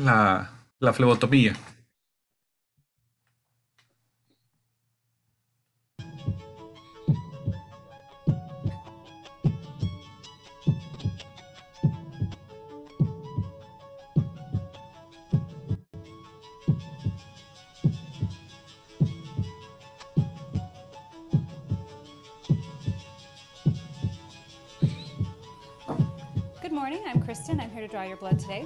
la, la flebotomía. Good morning, I'm Kristen. I'm here to draw your blood today.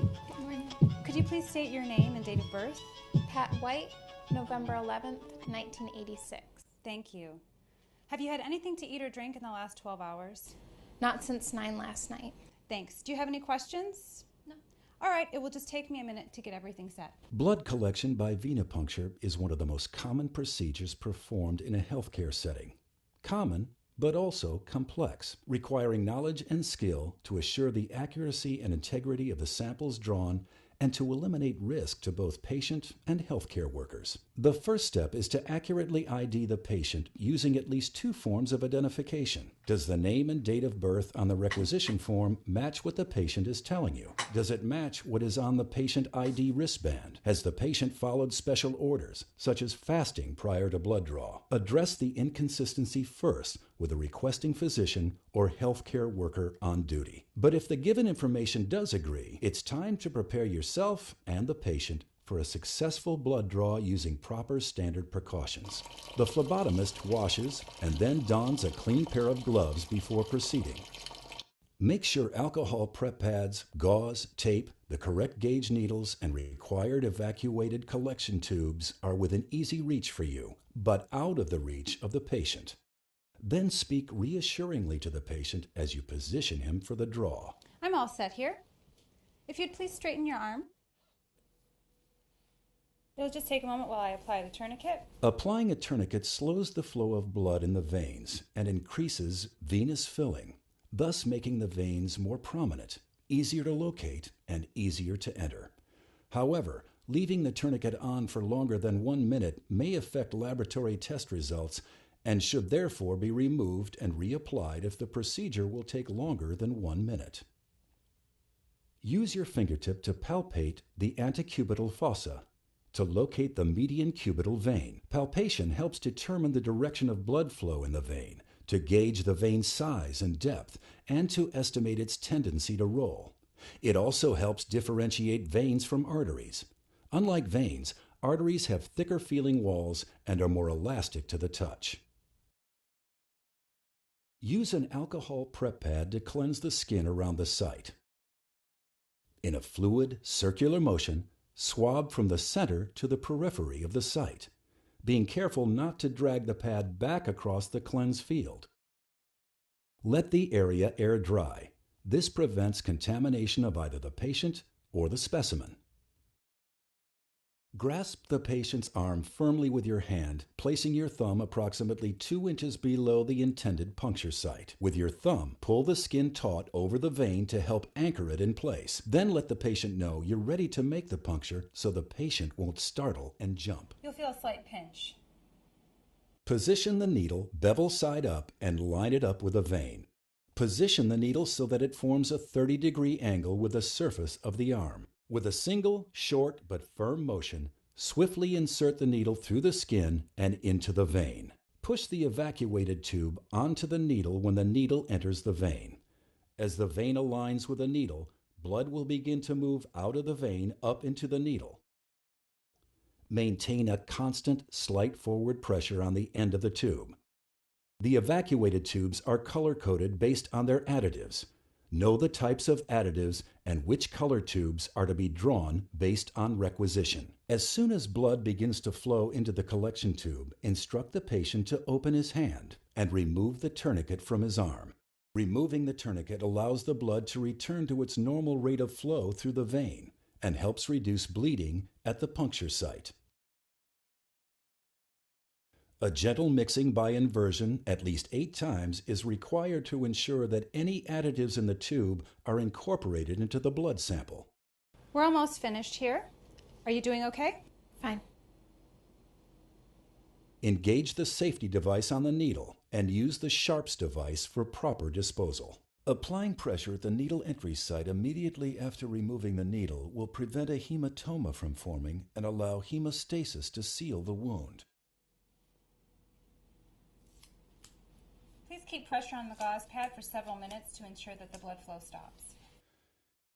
Could you please state your name and date of birth? Pat White, November 11th, 1986. Thank you. Have you had anything to eat or drink in the last 12 hours? Not since 9 last night. Thanks. Do you have any questions? No. All right, it will just take me a minute to get everything set. Blood collection by venipuncture is one of the most common procedures performed in a healthcare setting. Common, but also complex, requiring knowledge and skill to assure the accuracy and integrity of the samples drawn and to eliminate risk to both patient and healthcare workers. The first step is to accurately ID the patient using at least two forms of identification does the name and date of birth on the requisition form match what the patient is telling you? Does it match what is on the patient ID wristband? Has the patient followed special orders, such as fasting prior to blood draw? Address the inconsistency first with a requesting physician or healthcare worker on duty. But if the given information does agree, it's time to prepare yourself and the patient for a successful blood draw using proper standard precautions. The phlebotomist washes and then dons a clean pair of gloves before proceeding. Make sure alcohol prep pads, gauze, tape, the correct gauge needles, and required evacuated collection tubes are within easy reach for you, but out of the reach of the patient. Then speak reassuringly to the patient as you position him for the draw. I'm all set here. If you'd please straighten your arm. It'll just take a moment while I apply the tourniquet. Applying a tourniquet slows the flow of blood in the veins and increases venous filling, thus making the veins more prominent, easier to locate, and easier to enter. However, leaving the tourniquet on for longer than one minute may affect laboratory test results and should therefore be removed and reapplied if the procedure will take longer than one minute. Use your fingertip to palpate the antecubital fossa to locate the median cubital vein, palpation helps determine the direction of blood flow in the vein, to gauge the vein's size and depth, and to estimate its tendency to roll. It also helps differentiate veins from arteries. Unlike veins, arteries have thicker feeling walls and are more elastic to the touch. Use an alcohol prep pad to cleanse the skin around the site. In a fluid, circular motion, Swab from the center to the periphery of the site, being careful not to drag the pad back across the cleanse field. Let the area air dry. This prevents contamination of either the patient or the specimen. Grasp the patient's arm firmly with your hand, placing your thumb approximately 2 inches below the intended puncture site. With your thumb, pull the skin taut over the vein to help anchor it in place. Then let the patient know you're ready to make the puncture so the patient won't startle and jump. You'll feel a slight pinch. Position the needle bevel side up and line it up with a vein. Position the needle so that it forms a 30 degree angle with the surface of the arm. With a single, short, but firm motion, swiftly insert the needle through the skin and into the vein. Push the evacuated tube onto the needle when the needle enters the vein. As the vein aligns with the needle, blood will begin to move out of the vein up into the needle. Maintain a constant, slight forward pressure on the end of the tube. The evacuated tubes are color coded based on their additives. Know the types of additives and which color tubes are to be drawn based on requisition. As soon as blood begins to flow into the collection tube, instruct the patient to open his hand and remove the tourniquet from his arm. Removing the tourniquet allows the blood to return to its normal rate of flow through the vein and helps reduce bleeding at the puncture site. A gentle mixing by inversion at least eight times is required to ensure that any additives in the tube are incorporated into the blood sample. We're almost finished here. Are you doing okay? Fine. Engage the safety device on the needle and use the Sharps device for proper disposal. Applying pressure at the needle entry site immediately after removing the needle will prevent a hematoma from forming and allow hemostasis to seal the wound. keep pressure on the gauze pad for several minutes to ensure that the blood flow stops.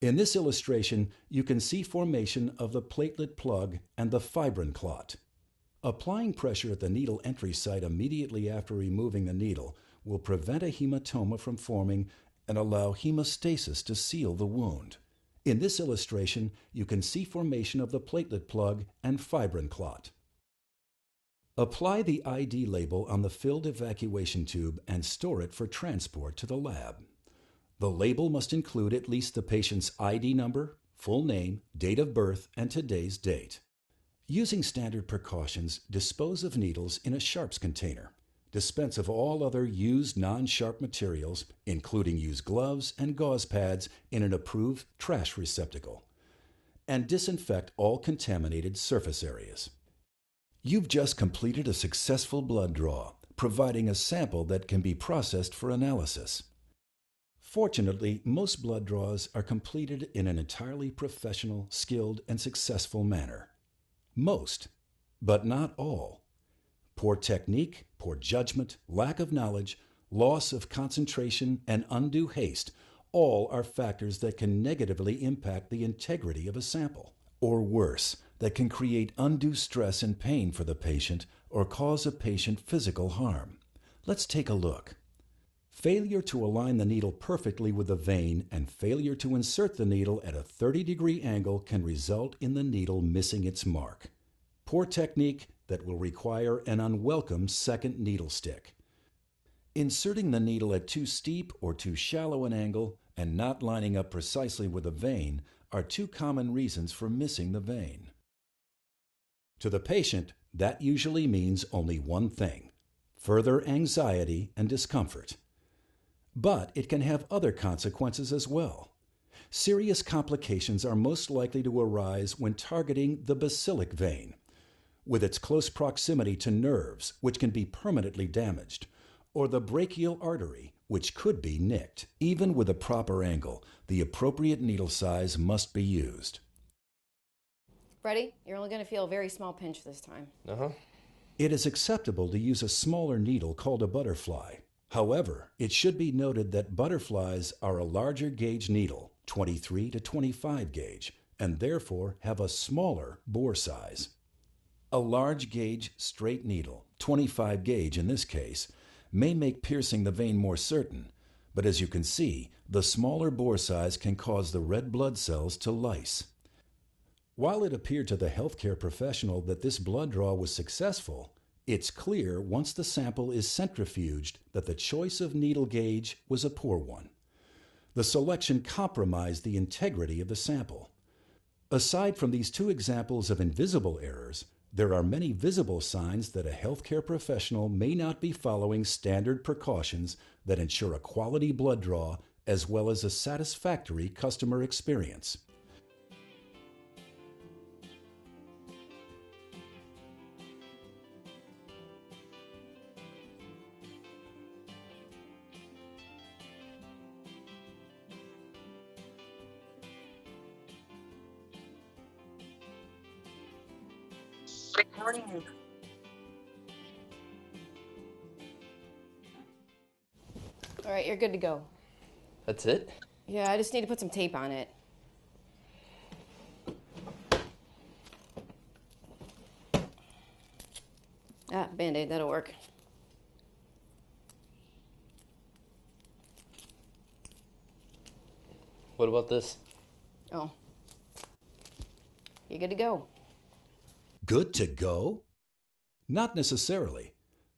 In this illustration, you can see formation of the platelet plug and the fibrin clot. Applying pressure at the needle entry site immediately after removing the needle will prevent a hematoma from forming and allow hemostasis to seal the wound. In this illustration, you can see formation of the platelet plug and fibrin clot. Apply the ID label on the filled evacuation tube and store it for transport to the lab. The label must include at least the patient's ID number, full name, date of birth, and today's date. Using standard precautions, dispose of needles in a sharps container. Dispense of all other used non sharp materials, including used gloves and gauze pads, in an approved trash receptacle. And disinfect all contaminated surface areas. You've just completed a successful blood draw, providing a sample that can be processed for analysis. Fortunately, most blood draws are completed in an entirely professional, skilled, and successful manner. Most, but not all. Poor technique, poor judgment, lack of knowledge, loss of concentration, and undue haste all are factors that can negatively impact the integrity of a sample. Or worse, that can create undue stress and pain for the patient or cause a patient physical harm. Let's take a look. Failure to align the needle perfectly with the vein and failure to insert the needle at a 30 degree angle can result in the needle missing its mark. Poor technique that will require an unwelcome second needle stick. Inserting the needle at too steep or too shallow an angle and not lining up precisely with the vein are two common reasons for missing the vein. To the patient, that usually means only one thing further anxiety and discomfort. But it can have other consequences as well. Serious complications are most likely to arise when targeting the basilic vein, with its close proximity to nerves, which can be permanently damaged, or the brachial artery, which could be nicked. Even with a proper angle, the appropriate needle size must be used. Ready? You're only going to feel a very small pinch this time. Uh huh. It is acceptable to use a smaller needle called a butterfly. However, it should be noted that butterflies are a larger gauge needle, 23 to 25 gauge, and therefore have a smaller bore size. A large gauge straight needle, 25 gauge in this case, may make piercing the vein more certain, but as you can see, the smaller bore size can cause the red blood cells to lice. While it appeared to the healthcare professional that this blood draw was successful, it's clear once the sample is centrifuged that the choice of needle gauge was a poor one. The selection compromised the integrity of the sample. Aside from these two examples of invisible errors, there are many visible signs that a healthcare professional may not be following standard precautions that ensure a quality blood draw as well as a satisfactory customer experience. All right, you're good to go. That's it? Yeah, I just need to put some tape on it. Ah, Band-Aid, that'll work. What about this? Oh. You're good to go good to go? Not necessarily.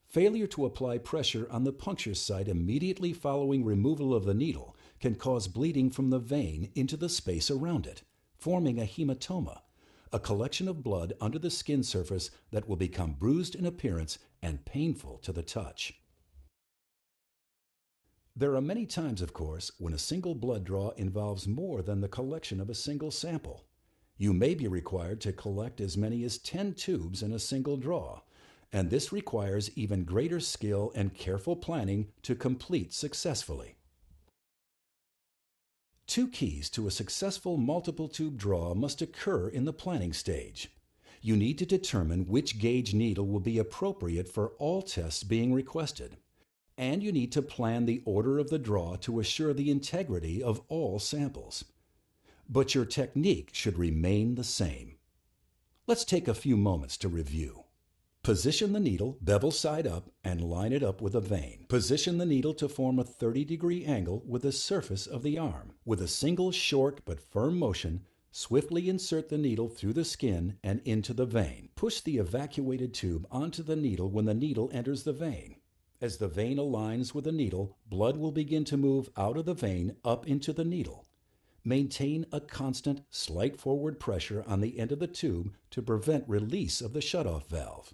Failure to apply pressure on the puncture site immediately following removal of the needle can cause bleeding from the vein into the space around it, forming a hematoma, a collection of blood under the skin surface that will become bruised in appearance and painful to the touch. There are many times, of course, when a single blood draw involves more than the collection of a single sample. You may be required to collect as many as 10 tubes in a single draw, and this requires even greater skill and careful planning to complete successfully. Two keys to a successful multiple tube draw must occur in the planning stage. You need to determine which gauge needle will be appropriate for all tests being requested. And you need to plan the order of the draw to assure the integrity of all samples but your technique should remain the same. Let's take a few moments to review. Position the needle bevel side up and line it up with a vein. Position the needle to form a 30 degree angle with the surface of the arm. With a single short but firm motion, swiftly insert the needle through the skin and into the vein. Push the evacuated tube onto the needle when the needle enters the vein. As the vein aligns with the needle, blood will begin to move out of the vein up into the needle. Maintain a constant slight forward pressure on the end of the tube to prevent release of the shutoff valve.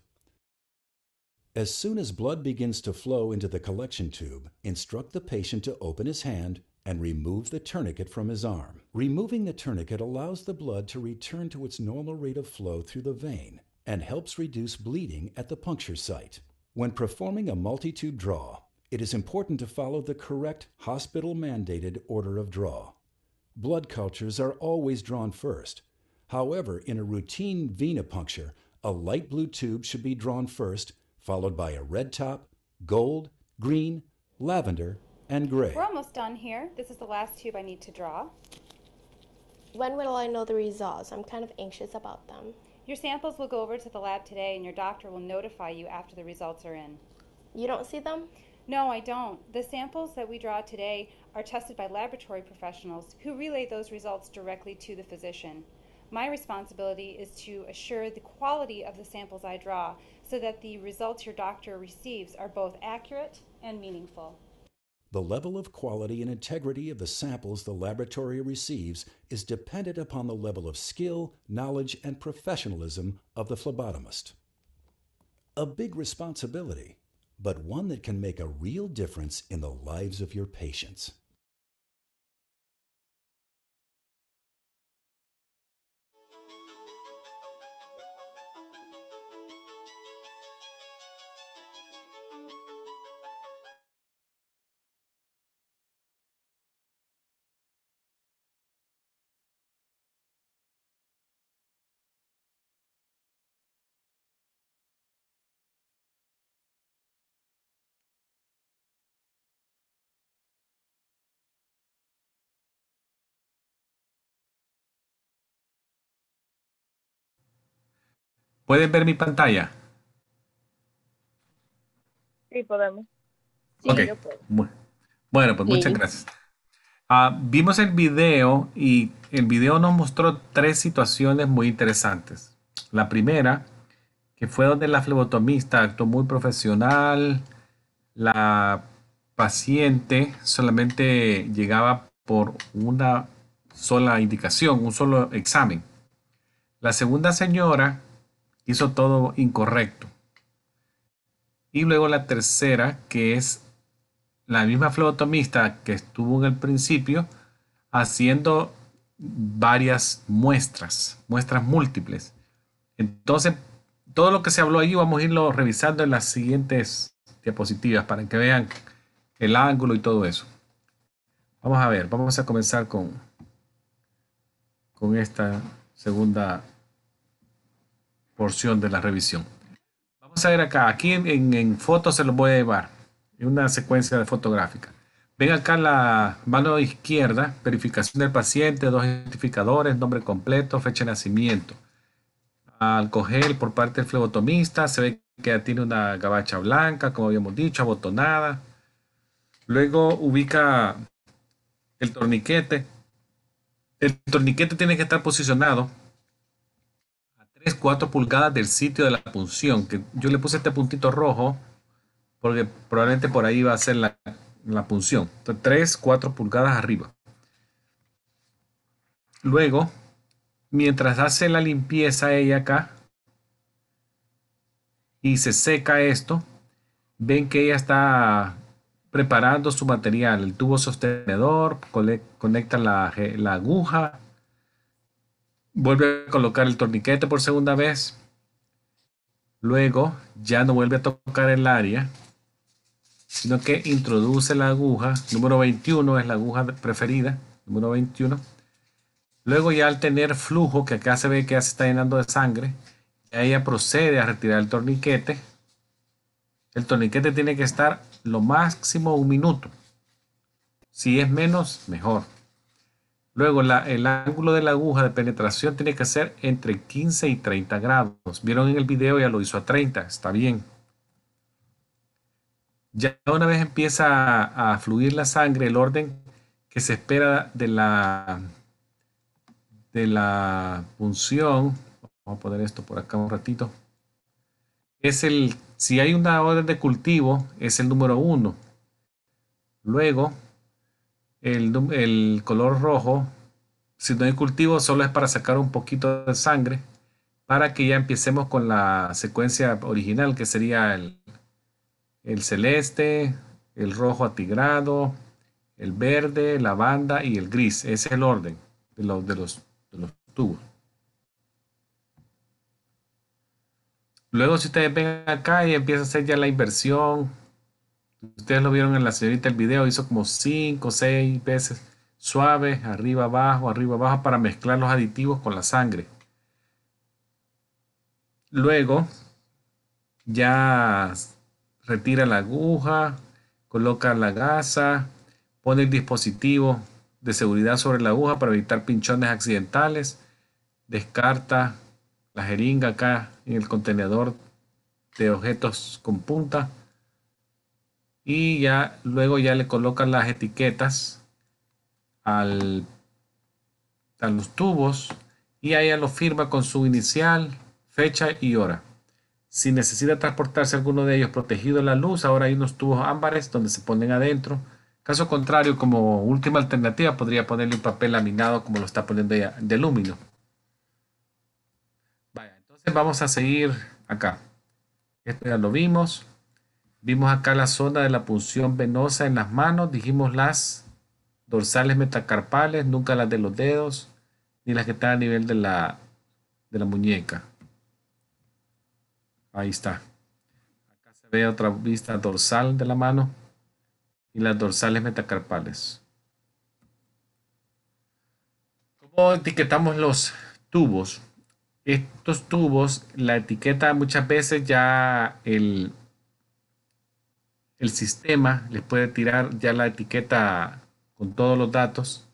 As soon as blood begins to flow into the collection tube, instruct the patient to open his hand and remove the tourniquet from his arm. Removing the tourniquet allows the blood to return to its normal rate of flow through the vein and helps reduce bleeding at the puncture site. When performing a multi tube draw, it is important to follow the correct hospital mandated order of draw blood cultures are always drawn first. However, in a routine venipuncture, a light blue tube should be drawn first, followed by a red top, gold, green, lavender, and gray. We're almost done here. This is the last tube I need to draw. When will I know the results? I'm kind of anxious about them. Your samples will go over to the lab today and your doctor will notify you after the results are in. You don't see them? No, I don't. The samples that we draw today are tested by laboratory professionals who relay those results directly to the physician. My responsibility is to assure the quality of the samples I draw so that the results your doctor receives are both accurate and meaningful. The level of quality and integrity of the samples the laboratory receives is dependent upon the level of skill, knowledge, and professionalism of the phlebotomist. A big responsibility but one that can make a real difference in the lives of your patients. ¿Pueden ver mi pantalla? Sí, podemos. Bueno, pues muchas gracias. Ah, vimos el video y el video nos mostró tres situaciones muy interesantes. La primera, que fue donde la flebotomista actuó muy profesional, la paciente solamente llegaba por una sola indicación, un solo examen. La segunda señora hizo todo incorrecto. Y luego la tercera, que es la misma flebotomista que estuvo en el principio, haciendo varias muestras, muestras múltiples. Entonces, todo lo que se habló allí vamos a irlo revisando en las siguientes diapositivas para que vean el ángulo y todo eso. Vamos a ver, vamos a comenzar con, con esta segunda porción de la revisión. Vamos a ver acá, aquí en, en, fotos se los voy a llevar, en una secuencia de fotográfica. Ven acá la mano izquierda, verificación del paciente, dos identificadores, nombre completo, fecha de nacimiento. Al coger por parte del flebotomista, se ve que ya tiene una gabacha blanca, como habíamos dicho, abotonada. Luego ubica el torniquete. El torniquete tiene que estar posicionado 4 pulgadas del sitio de la punción. Que yo le puse este puntito rojo porque probablemente por ahí va a ser la, la punción. 3, 4 pulgadas arriba. Luego, mientras hace la limpieza ella acá y se seca esto, ven que ella está preparando su material, el tubo sostenedor, conecta la, la aguja, vuelve a colocar el torniquete por segunda vez. Luego ya no vuelve a tocar el área, sino que introduce la aguja. Número 21 es la aguja preferida, número 21. Luego ya al tener flujo, que acá se ve que ya se está llenando de sangre, ella procede a retirar el torniquete. El torniquete tiene que estar lo máximo un minuto. Si es menos, mejor. Luego, el ángulo de la aguja de penetración tiene que ser entre 15 y 30 grados. Vieron en el video, ya lo hizo a 30, está bien. Ya una vez empieza a, fluir la sangre, el orden que se espera de la, de la punción, vamos a poner esto por acá un ratito, es el, si hay una orden de cultivo, es el número 1. Luego, el, color rojo, si no hay cultivo, solo es para sacar un poquito de sangre para que ya empecemos con la secuencia original, que sería el, celeste, el rojo atigrado, el verde, la banda y el gris. Ese es el orden de los, de los, tubos. Luego si ustedes ven acá y empieza a hacer ya la inversión Ustedes lo vieron en la señorita el video, hizo como 5 o 6 veces suave, arriba, abajo, arriba, abajo, para mezclar los aditivos con la sangre. Luego, ya retira la aguja, coloca la gasa, pone el dispositivo de seguridad sobre la aguja para evitar pinchones accidentales, descarta la jeringa acá en el contenedor de objetos con punta, y ya luego ya le colocan las etiquetas al, a los tubos y ya lo firma con su inicial, fecha y hora. Si necesita transportarse alguno de ellos protegido de la luz, ahora hay unos tubos ámbares donde se ponen adentro. Caso contrario, como última alternativa, podría ponerle un papel laminado como lo está poniendo ella, de lúmino. Vaya, entonces vamos a seguir acá. Esto ya lo vimos. Vimos acá la zona de la punción venosa en las manos, dijimos las dorsales metacarpales, nunca las de los dedos, ni las que están a nivel de la, de la muñeca. Ahí está. Acá se ve otra vista dorsal de la mano y las dorsales metacarpales. ¿Cómo etiquetamos los tubos? Estos tubos, la etiqueta muchas veces ya el el sistema les puede tirar ya la etiqueta con todos los datos,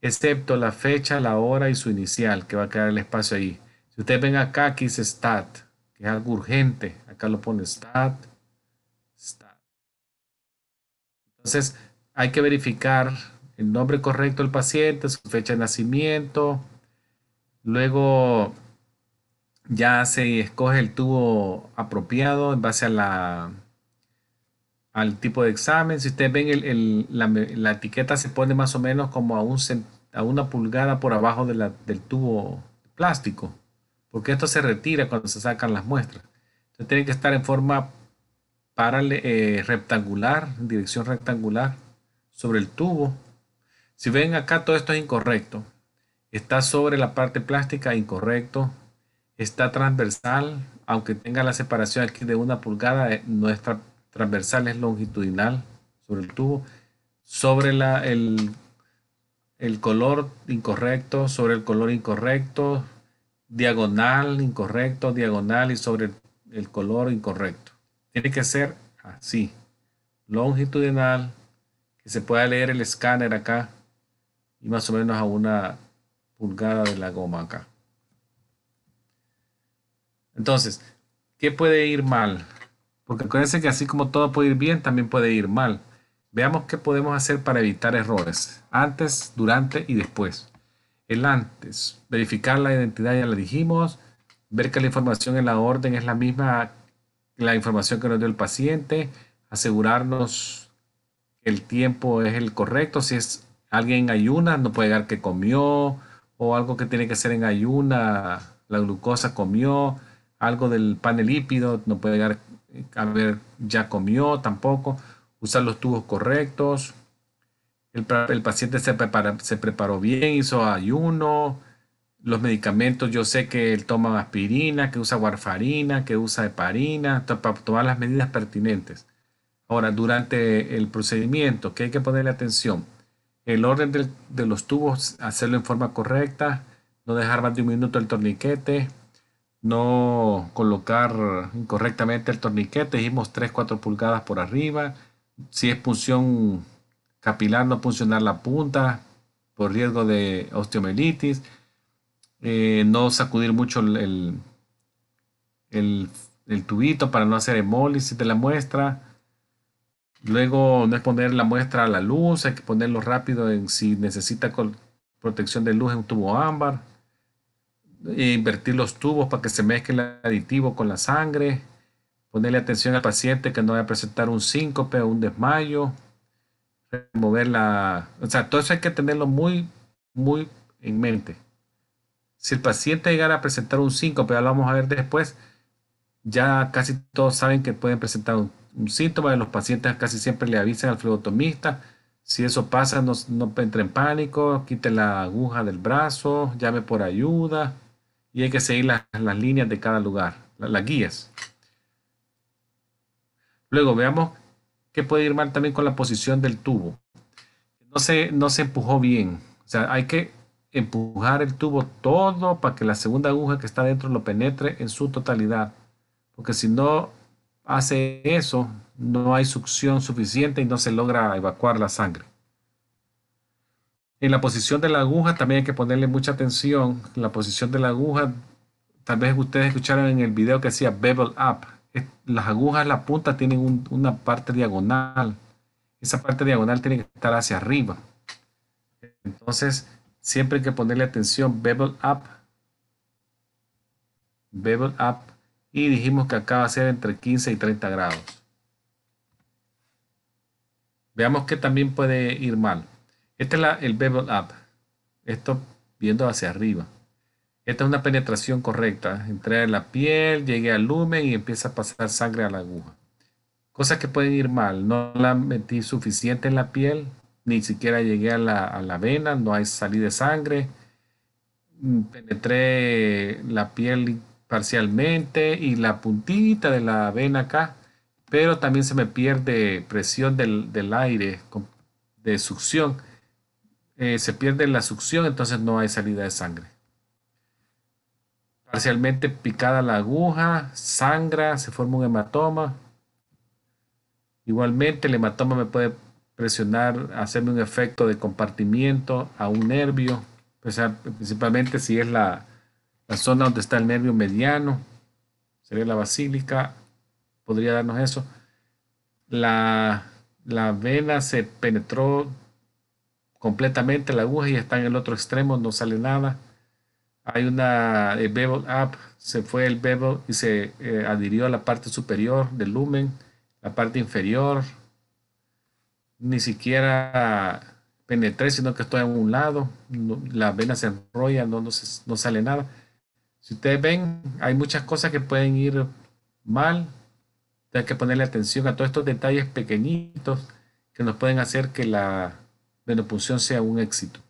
excepto la fecha, la hora y su inicial, que va a quedar el espacio ahí. Si ustedes ven acá, aquí dice stat, que es algo urgente. Acá lo pone stat, stat. Entonces, hay que verificar el nombre correcto del paciente, su fecha de nacimiento. Luego ya se escoge el tubo apropiado en base a la al tipo de examen. Si ustedes ven, la, etiqueta se pone más o menos como a, a una pulgada por abajo de la, del tubo plástico, porque esto se retira cuando se sacan las muestras. Entonces tiene que estar en forma eh, rectangular, en dirección rectangular, sobre el tubo. Si ven acá, todo esto es incorrecto. Está sobre la parte plástica, incorrecto. Está transversal, aunque tenga la separación aquí de una pulgada, eh, no está transversal es longitudinal sobre el tubo, sobre la, el, color incorrecto, sobre el color incorrecto, diagonal incorrecto, diagonal y sobre el, el color incorrecto. Tiene que ser así, longitudinal, que se pueda leer el escáner acá y más o menos a una pulgada de la goma acá. Entonces, ¿qué puede ir mal? Porque acuérdense que así como todo puede ir bien, también puede ir mal. Veamos qué podemos hacer para evitar errores, antes, durante y después. El antes, verificar la identidad, ya la dijimos, ver que la información en la orden es la misma la información que nos dio el paciente, asegurarnos que el tiempo es el correcto, si es alguien ayuna, no puede llegar que comió o algo que tiene que ser en ayuna, la glucosa comió, algo del panel lípido, no puede llegar eh, a ver, ya comió tampoco, usar los tubos correctos, el, paciente se, se preparó bien, hizo ayuno, los medicamentos, yo sé que él toma aspirina, que usa warfarina, que usa heparina, para tomar las medidas pertinentes. Ahora, durante el procedimiento, que hay que ponerle atención? El orden de los tubos, hacerlo en forma correcta, no dejar más de un minuto el torniquete, no colocar incorrectamente el torniquete, dijimos 3-4 pulgadas por arriba, si es punción capilar, no puncionar la punta por riesgo de osteomelitis, eh, no sacudir mucho el, tubito para no hacer hemólisis de la muestra. Luego no exponer la muestra a la luz, hay que ponerlo rápido en si necesita protección de luz en un tubo ámbar. E invertir los tubos para que se mezcle el aditivo con la sangre, ponerle atención al paciente que no vaya a presentar un síncope o un desmayo, remover la... O sea, todo eso hay que tenerlo muy, muy en mente. Si el paciente llegara a presentar un síncope, ya lo vamos a ver después, ya casi todos saben que pueden presentar un, síntoma síntoma, los pacientes casi siempre le avisan al flebotomista, si eso pasa, no, no entre en pánico, quite la aguja del brazo, llame por ayuda y hay que seguir las, líneas de cada lugar, las, guías. Luego veamos qué puede ir mal también con la posición del tubo. No se, no se empujó bien. O sea, hay que empujar el tubo todo para que la segunda aguja que está dentro lo penetre en su totalidad. Porque si no hace eso, no hay succión suficiente y no se logra evacuar la sangre. En la posición de la aguja también hay que ponerle mucha atención. la posición de la aguja, tal vez ustedes escucharon en el video que decía bevel up. Las agujas, la punta, tienen una parte diagonal. Esa parte diagonal tiene que estar hacia arriba. Entonces, siempre hay que ponerle atención, bevel up. Bevel up. Y dijimos que acá va a ser entre 15 y 30 grados. Veamos que también puede ir mal. Este es el bevel up. Esto viendo hacia arriba. Esta es una penetración correcta. entré en la piel, llegué al lumen y empieza a pasar sangre a la aguja. Cosas que pueden ir mal. No la metí suficiente en la piel, ni siquiera llegué a la, vena, no hay salida de sangre. Mm, penetré la piel parcialmente y la puntita de la vena acá, pero también se me pierde presión del, del aire, de succión eh, se pierde la succión, entonces no hay salida de sangre. Parcialmente picada la aguja, sangra, se forma un hematoma. Igualmente el hematoma me puede presionar, hacerme un efecto de compartimiento a un nervio, principalmente si es la, zona donde está el nervio mediano, sería la basílica, podría darnos eso. La, la vena se penetró completamente la aguja y está en el otro extremo, no sale nada. Hay una eh, bevel up, se fue el bevel y se eh, adhirió a la parte superior del lumen, la parte inferior. Ni siquiera penetré, sino que estoy en un lado, la vena se enrolla, no, no, no sale nada. Si ustedes ven, hay muchas cosas que pueden ir mal, hay que ponerle atención a todos estos detalles pequeñitos que nos pueden hacer que la de la punción sea un éxito.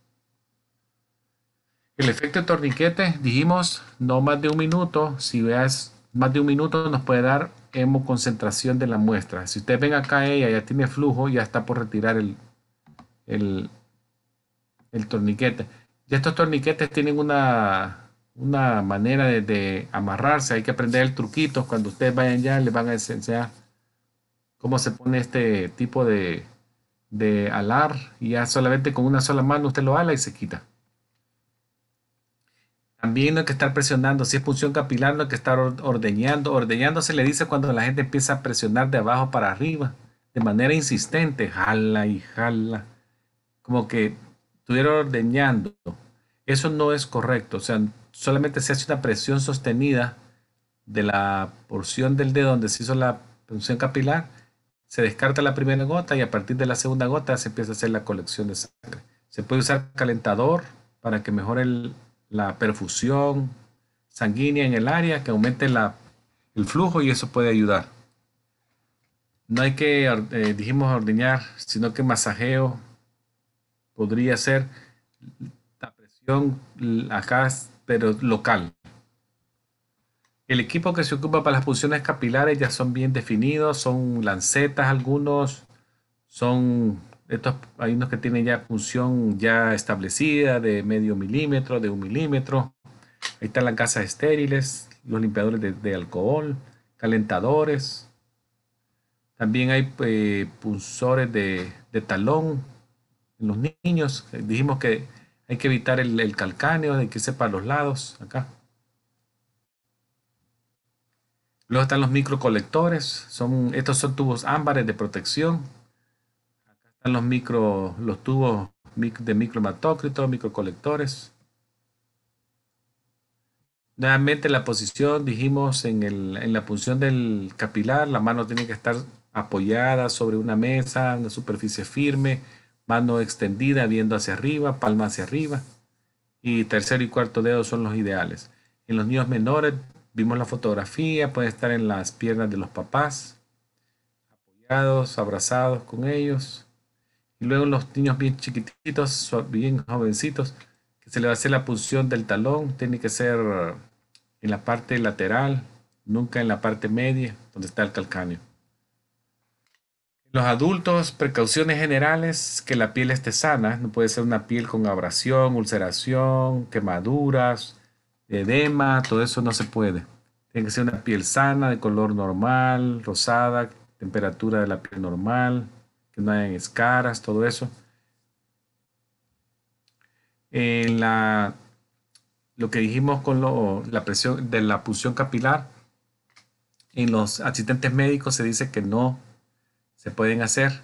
El efecto de torniquete, dijimos, no más de un minuto. Si veas más de un minuto, nos puede dar hemoconcentración de la muestra. Si ustedes ven acá, ella eh, ya tiene flujo, ya está por retirar el, el, torniquete. Y estos torniquetes tienen una, una manera de, de, amarrarse. Hay que aprender el truquito. Cuando ustedes vayan ya, les van a enseñar cómo se pone este tipo de, de alar, y ya solamente con una sola mano usted lo ala y se quita. También no hay que estar presionando, si es punción capilar no hay que estar ordeñando. Ordeñando se le dice cuando la gente empieza a presionar de abajo para arriba, de manera insistente, jala y jala, como que estuviera ordeñando. Eso no es correcto, o sea, solamente se hace una presión sostenida de la porción del dedo donde se hizo la punción capilar se descarta la primera gota y a partir de la segunda gota se empieza a hacer la colección de sangre. Se puede usar calentador para que mejore la perfusión sanguínea en el área, que aumente el flujo y eso puede ayudar. No hay que, eh, dijimos, ordeñar, sino que masajeo podría ser la presión acá, pero local. El equipo que se ocupa para las funciones capilares ya son bien definidos, son lancetas algunos, son estos, hay unos que tienen ya función ya establecida de medio milímetro, de un milímetro. Ahí están las casas estériles, los limpiadores de, alcohol, calentadores. También hay eh, de, talón en los niños. Dijimos que hay que evitar el, calcáneo, hay que irse para los lados acá. Luego están los microcolectores, son, estos son tubos ámbares de protección. Acá están los, micro, los tubos de micromatócritos, microcolectores. Nuevamente la posición, dijimos en, en la punción del capilar, la mano tiene que estar apoyada sobre una mesa, una superficie firme, mano extendida viendo hacia arriba, palma hacia arriba. Y tercero y cuarto dedo son los ideales. En los niños menores Vimos la fotografía, puede estar en las piernas de los papás, apoyados, abrazados con ellos. Y luego los niños bien chiquititos, bien jovencitos, que se le va a hacer la punción del talón, tiene que ser en la parte lateral, nunca en la parte media, donde está el calcáneo. Los adultos, precauciones generales, que la piel esté sana, no puede ser una piel con abrasión, ulceración, quemaduras, edema, todo eso no se puede. Tiene que ser una piel sana, de color normal, rosada, temperatura de la piel normal, que no hayan escaras, todo eso. En la, lo que dijimos con la presión de la pulsión capilar, en los asistentes médicos se dice que no se pueden hacer.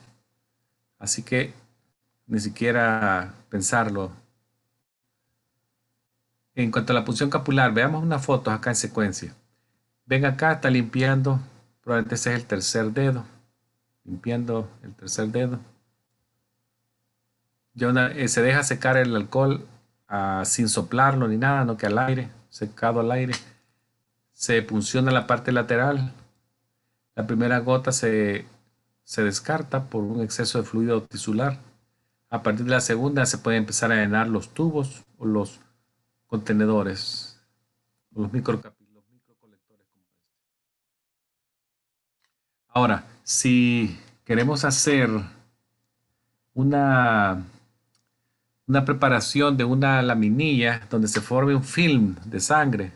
Así que ni siquiera pensarlo, en cuanto a la punción capular, veamos una foto acá en secuencia. Ven acá, está limpiando, probablemente ese es el tercer dedo, limpiando el tercer dedo. Ya eh, se deja secar el alcohol ah, sin soplarlo ni nada, no que al aire, secado al aire. Se punciona la parte lateral. La primera gota se, se descarta por un exceso de fluido tisular. A partir de la segunda se puede empezar a llenar los tubos o los contenedores, los microcolectores los microcolectores este. Ahora, si queremos hacer una, una preparación de una laminilla donde se forme un film de sangre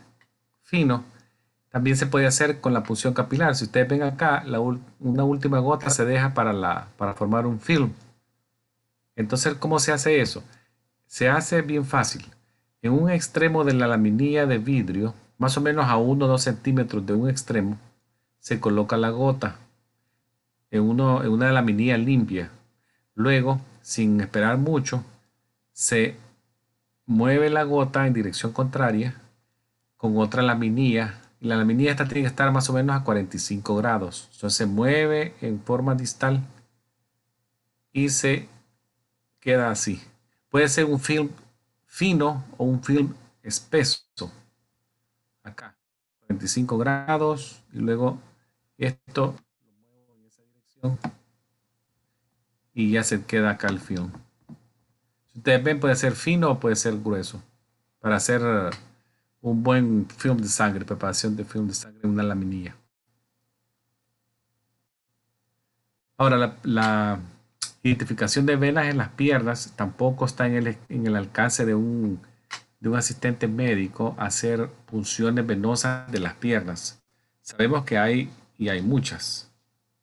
fino, también se puede hacer con la punción capilar. Si ustedes ven acá, la, una última gota se deja para, la, para formar un film. Entonces, ¿cómo se hace eso? Se hace bien fácil. En un extremo de la laminilla de vidrio, más o menos a 1 o 2 centímetros de un extremo, se coloca la gota en, una laminilla limpia. Luego, sin esperar mucho, se mueve la gota en dirección contraria con otra laminilla. la laminilla esta tiene que estar más o menos a 45 grados. Entonces se mueve en forma distal y se queda así. Puede ser un film fino o un film espeso. Acá, 45 grados y luego esto lo muevo en esa dirección y ya se queda acá el film. ustedes ven, puede ser fino o puede ser grueso. Para hacer uh, un buen film de sangre, preparación de film de sangre una laminilla. Ahora, la identificación de venas en las piernas tampoco está en el, en el alcance de un, de un asistente médico hacer punciones venosas de las piernas. Sabemos que hay y hay muchas.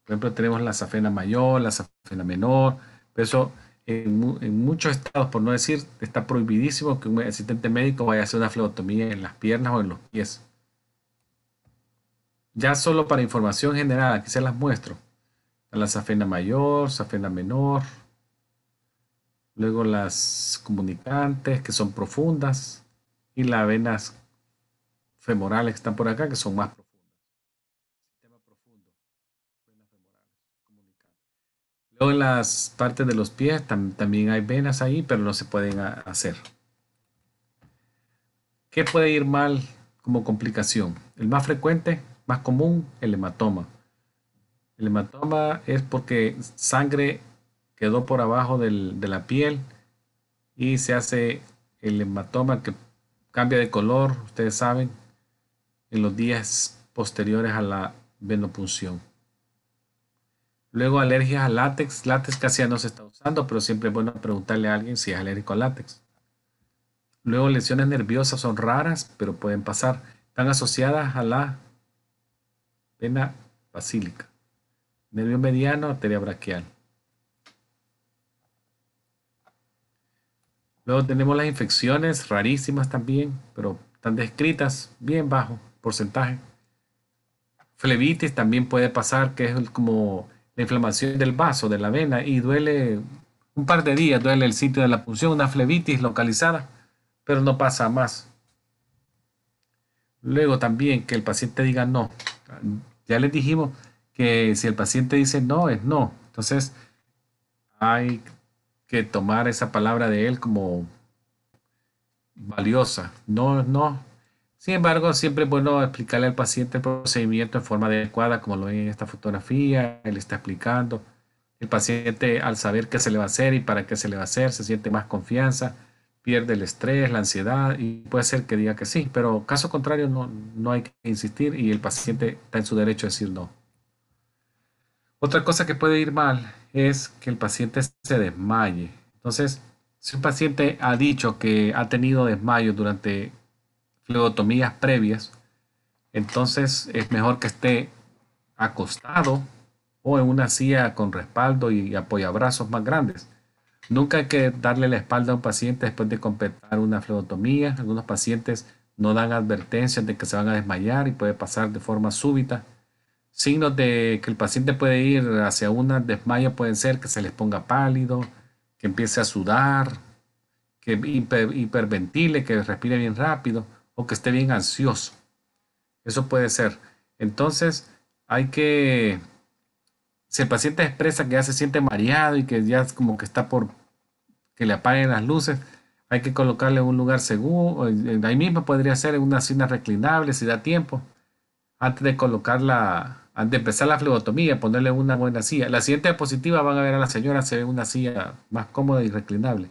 Por ejemplo, tenemos la safena mayor, la safena menor, Por eso en, en, muchos estados, por no decir, está prohibidísimo que un asistente médico vaya a hacer una flebotomía en las piernas o en los pies. Ya solo para información general, aquí se las muestro la safena mayor, safena menor, luego las comunicantes que son profundas y las venas femorales que están por acá que son más profundas. Luego en las partes de los pies también hay venas ahí, pero no se pueden hacer. ¿Qué puede ir mal como complicación? El más frecuente, más común, el hematoma. El hematoma es porque sangre quedó por abajo de la piel y se hace el hematoma que cambia de color, ustedes saben, en los días posteriores a la venopunción. Luego alergias al látex. Látex casi ya no se está usando, pero siempre es bueno preguntarle a alguien si es alérgico al látex. Luego lesiones nerviosas son raras, pero pueden pasar. Están asociadas a la vena basílica nervio mediano, arteria braquial. Luego tenemos las infecciones, rarísimas también, pero están descritas bien bajo porcentaje. Flebitis también puede pasar, que es como la inflamación del vaso, de la vena, y duele un par de días, duele el sitio de la punción, una flebitis localizada, pero no pasa más. Luego también que el paciente diga no. Ya les dijimos, que si el paciente dice no, es no. Entonces, hay que tomar esa palabra de él como valiosa. No, no. Sin embargo, siempre es bueno explicarle al paciente el procedimiento en forma adecuada, como lo ven en esta fotografía, él está explicando. El paciente, al saber qué se le va a hacer y para qué se le va a hacer, se siente más confianza, pierde el estrés, la ansiedad y puede ser que diga que sí, pero caso contrario no, no hay que insistir y el paciente está en su derecho a decir no. Otra cosa que puede ir mal es que el paciente se desmaye. Entonces, si un paciente ha dicho que ha tenido desmayo durante flebotomías previas, entonces es mejor que esté acostado o en una silla con respaldo y apoyabrazos más grandes. Nunca hay que darle la espalda a un paciente después de completar una flebotomía. Algunos pacientes no dan advertencias de que se van a desmayar y puede pasar de forma súbita signos de que el paciente puede ir hacia una desmayo pueden ser que se les ponga pálido, que empiece a sudar, que hiperventile, que respire bien rápido o que esté bien ansioso. Eso puede ser. Entonces, hay que, si el paciente expresa que ya se siente mareado y que ya es como que está por que le apaguen las luces, hay que colocarle en un lugar seguro. Eh, ahí mismo podría ser en una silla reclinable si da tiempo, antes de colocarla antes de empezar la flebotomía, ponerle una buena silla. La siguiente diapositiva van a ver a la señora, se ve una silla más cómoda y reclinable.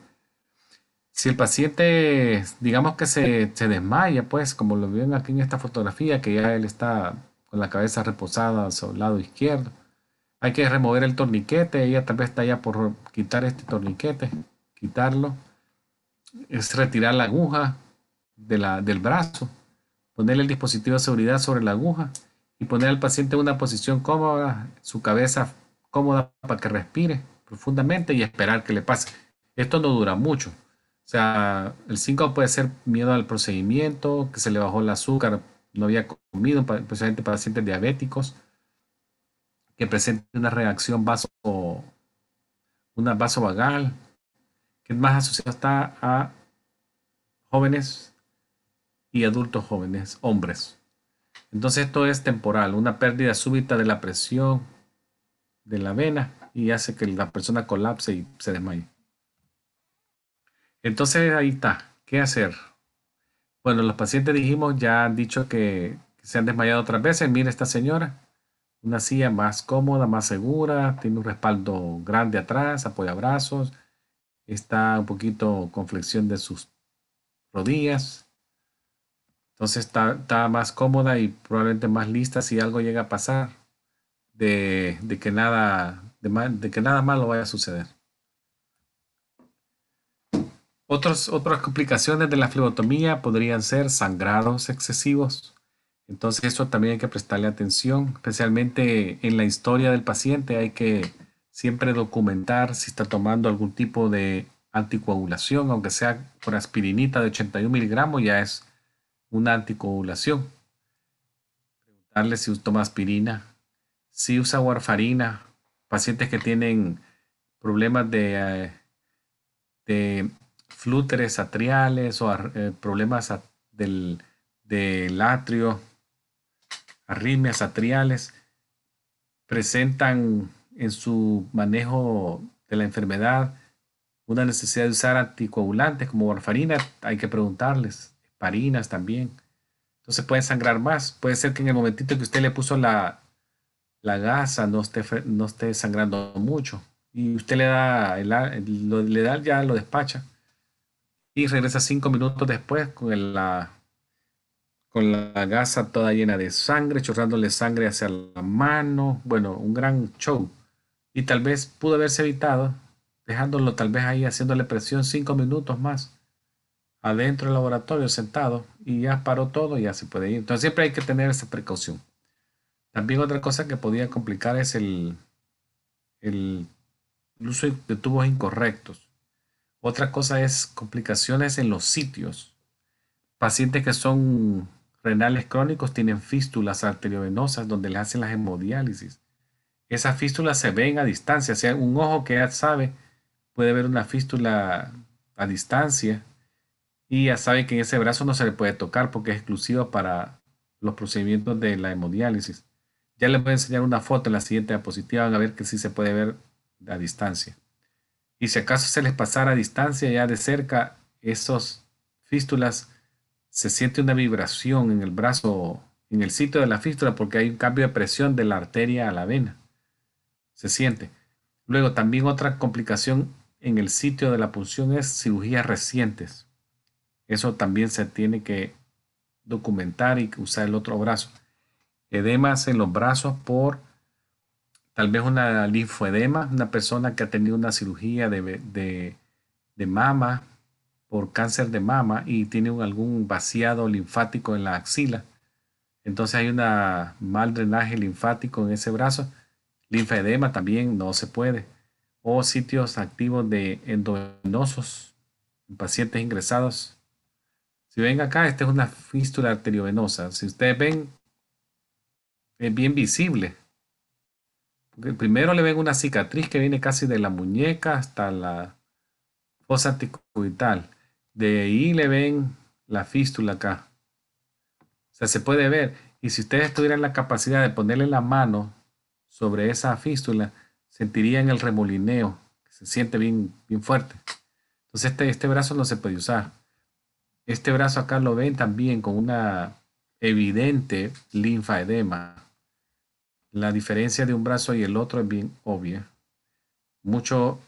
Si el paciente, digamos que se, desmaya, pues como lo ven aquí en esta fotografía, que ya él está con la cabeza reposada sobre el lado izquierdo, hay que remover el torniquete, ella tal vez está ya por quitar este torniquete, quitarlo, es retirar la aguja del brazo, ponerle el dispositivo de seguridad sobre la aguja y poner al paciente en una posición cómoda, su cabeza cómoda para que respire profundamente y esperar que le pase. Esto no dura mucho. O sea, el síntoma puede ser miedo al procedimiento, que se le bajó el azúcar, no había comido, especialmente pacientes diabéticos, que presenten una reacción vaso, una vasovagal, que más asociada a jóvenes y adultos jóvenes, hombres. Entonces esto es temporal, una pérdida súbita de la presión de la vena y hace que la persona colapse y se desmaye. Entonces ahí está, ¿qué hacer? Bueno, los pacientes dijimos, ya han dicho que se han desmayado otras veces, Mira esta señora, una silla más cómoda, más segura, tiene un respaldo grande atrás, apoya brazos, está un poquito con flexión de sus rodillas, entonces está, más cómoda y probablemente más lista si algo llega a pasar de, que, nada, de, que nada malo vaya a suceder. otras complicaciones de la flebotomía podrían ser sangrados excesivos. Entonces eso también hay que prestarle atención, especialmente en la historia del paciente. Hay que siempre documentar si está tomando algún tipo de anticoagulación, aunque sea por aspirinita de 81 miligramos, ya es una anticoagulación. Preguntarle si toma aspirina, si usa warfarina, pacientes que tienen problemas de, eh, de flúteres atriales o eh, problemas del, del atrio, arritmias atriales, presentan en su manejo de la enfermedad una necesidad de usar anticoagulantes como warfarina, hay que preguntarles parinas también. Entonces pueden sangrar más. Puede ser que en el momentito que usted le puso la, gasa no esté, no esté sangrando mucho. Y usted le da, le da ya lo despacha. Y regresa cinco minutos después con la, con la gasa toda llena de sangre, chorrándole sangre hacia la mano. Bueno, un gran show. Y tal vez pudo haberse evitado, dejándolo tal vez ahí haciéndole presión cinco minutos más adentro del laboratorio sentado y ya paró todo y ya se puede ir. Entonces siempre hay que tener esa precaución. También otra cosa que podía complicar es el, el, uso de tubos incorrectos. Otra cosa es complicaciones en los sitios. Pacientes que son renales crónicos tienen fístulas arteriovenosas donde les hacen las hemodiálisis. Esas fístulas se ven a distancia, Si sea, un ojo que ya sabe puede ver una fístula a distancia y ya saben que ese brazo no se le puede tocar porque es exclusivo para los procedimientos de la hemodiálisis. Ya les voy a enseñar una foto en la siguiente diapositiva, van a ver que sí se puede ver a distancia. Y si acaso se les pasara a distancia ya de cerca esos fístulas, se siente una vibración en el brazo, en el sitio de la fístula, porque hay un cambio de presión de la arteria a la vena. Se siente. Luego también otra complicación en el sitio de la punción es cirugías recientes. Eso también se tiene que documentar y usar el otro brazo. Edemas en los brazos por tal vez una linfoedema, una persona que ha tenido una cirugía de, mama por cáncer de mama y tiene algún vaciado linfático en la axila. Entonces hay un mal drenaje linfático en ese brazo. Linfedema también no se puede. O sitios activos de endovenosos pacientes ingresados si ven acá, esta es una fístula arteriovenosa. Si ustedes ven, es bien visible. primero le ven una cicatriz que viene casi de la muñeca hasta la fosa anticubital. De ahí le ven la fístula acá. O sea, se puede ver. Y si ustedes tuvieran la capacidad de ponerle la mano sobre esa fístula, sentirían el remolineo, se siente bien, bien fuerte. Entonces este, este brazo no se puede usar. Este brazo acá lo ven también con una evidente linfaedema. La diferencia de un brazo y el otro es bien obvia. Mucho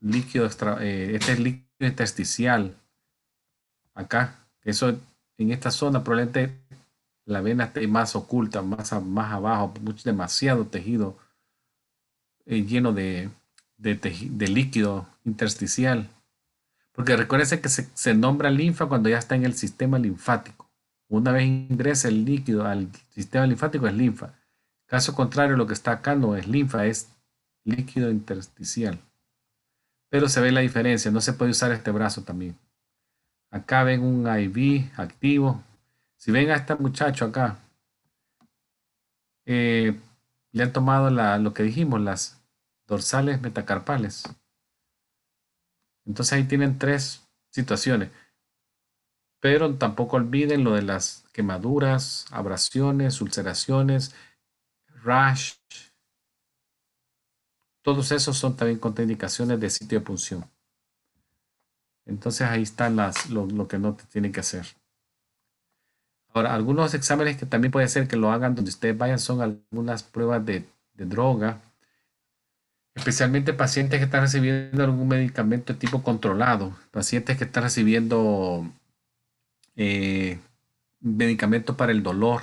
líquido, extra, eh, este es líquido intersticial. Acá, eso en esta zona probablemente la vena esté más oculta, más, abajo, mucho, demasiado tejido eh, lleno de líquido intersticial. Porque recuérdense que se, nombra linfa cuando ya está en el sistema linfático. Una vez ingresa el líquido al sistema linfático es linfa. Caso contrario, lo que está acá no es linfa, es líquido intersticial. Pero se ve la diferencia, no se puede usar este brazo también. Acá ven un IV activo. Si ven a este muchacho acá, eh, le han tomado lo que dijimos, las dorsales metacarpales. Entonces ahí tienen tres situaciones. Pero tampoco olviden lo de las quemaduras, abrasiones, ulceraciones, rash. Todos esos son también contraindicaciones de sitio de punción. Entonces ahí están las, lo, que no te tienen que hacer. Ahora, algunos exámenes que también puede ser que lo hagan donde ustedes vayan son algunas pruebas de, de droga, especialmente pacientes que están recibiendo algún medicamento de tipo controlado, pacientes que están recibiendo eh, medicamento medicamentos para el dolor,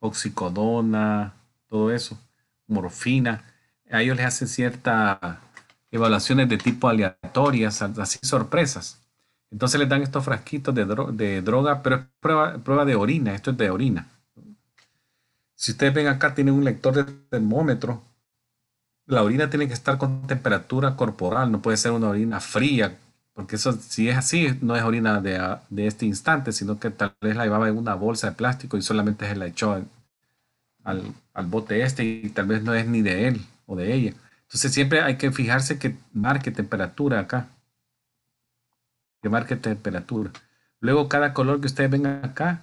oxicodona, todo eso, morfina. A ellos les hacen ciertas evaluaciones de tipo aleatorias, así sorpresas. Entonces les dan estos frasquitos de, droga, pero es prueba, prueba de orina, esto es de orina. Si ustedes ven acá, tienen un lector de termómetro la orina tiene que estar con temperatura corporal, no puede ser una orina fría, porque eso si es así, no es orina de, este instante, sino que tal vez la llevaba en una bolsa de plástico y solamente se la echó al, al bote este y tal vez no es ni de él o de ella. Entonces siempre hay que fijarse que marque temperatura acá. Que marque temperatura. Luego cada color que ustedes ven acá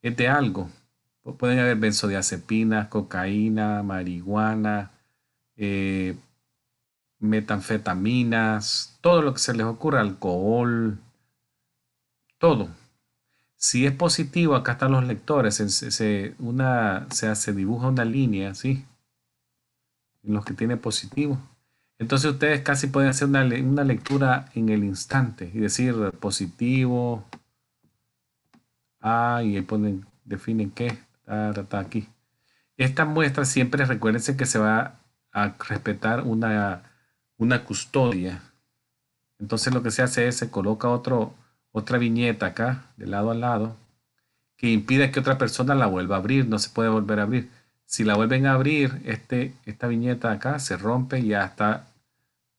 es de algo. Pueden haber benzodiazepinas, cocaína, marihuana, eh, metanfetaminas, todo lo que se les ocurra, alcohol, todo. Si es positivo, acá están los lectores, se, una, dibuja una línea, ¿sí? En los que tiene positivo. Entonces ustedes casi pueden hacer una, lectura en el instante y decir positivo. Ah, y ahí ponen, definen qué, está aquí. Esta muestra siempre recuérdense que se va a respetar una, custodia. Entonces lo que se hace es se coloca otro, otra viñeta acá, de lado a lado, que impide que otra persona la vuelva a abrir, no se puede volver a abrir. Si la vuelven a abrir, este, esta viñeta acá se rompe, y ya está,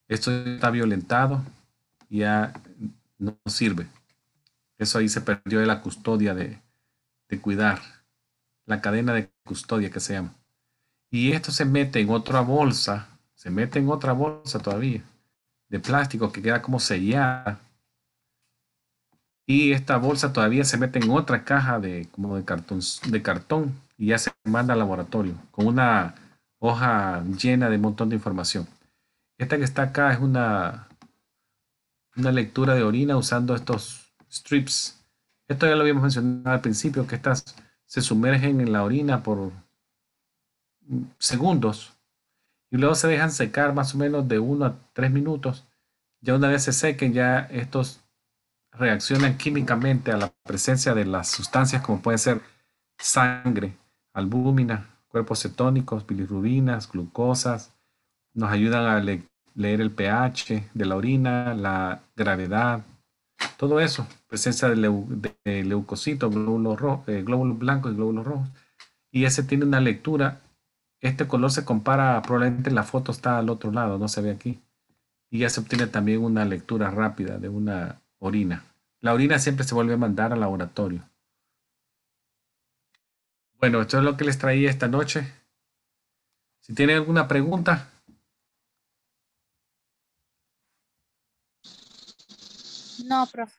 esto está violentado, ya no sirve. Eso ahí se perdió de la custodia de, de cuidar, la cadena de custodia que se llama y esto se mete en otra bolsa, se mete en otra bolsa todavía, de plástico que queda como sellada. Y esta bolsa todavía se mete en otra caja de, como de, cartón, de cartón y ya se manda al laboratorio con una hoja llena de un montón de información. Esta que está acá es una, una lectura de orina usando estos strips. Esto ya lo habíamos mencionado al principio, que estas se sumergen en la orina por segundos y luego se dejan secar más o menos de 1 a 3 minutos. Ya una vez se sequen, ya estos reaccionan químicamente a la presencia de las sustancias como puede ser sangre, albúmina, cuerpos cetónicos, bilirrubinas, glucosas. Nos ayudan a leer el pH de la orina, la gravedad, todo eso. Presencia de, leucocitos, glóbulos, eh, glóbulos blancos y glóbulos rojos. Y ese tiene una lectura este color se compara, probablemente la foto está al otro lado, no se ve aquí. Y ya se obtiene también una lectura rápida de una orina. La orina siempre se vuelve a mandar al laboratorio. Bueno, esto es lo que les traía esta noche. Si tienen alguna pregunta. No, profe.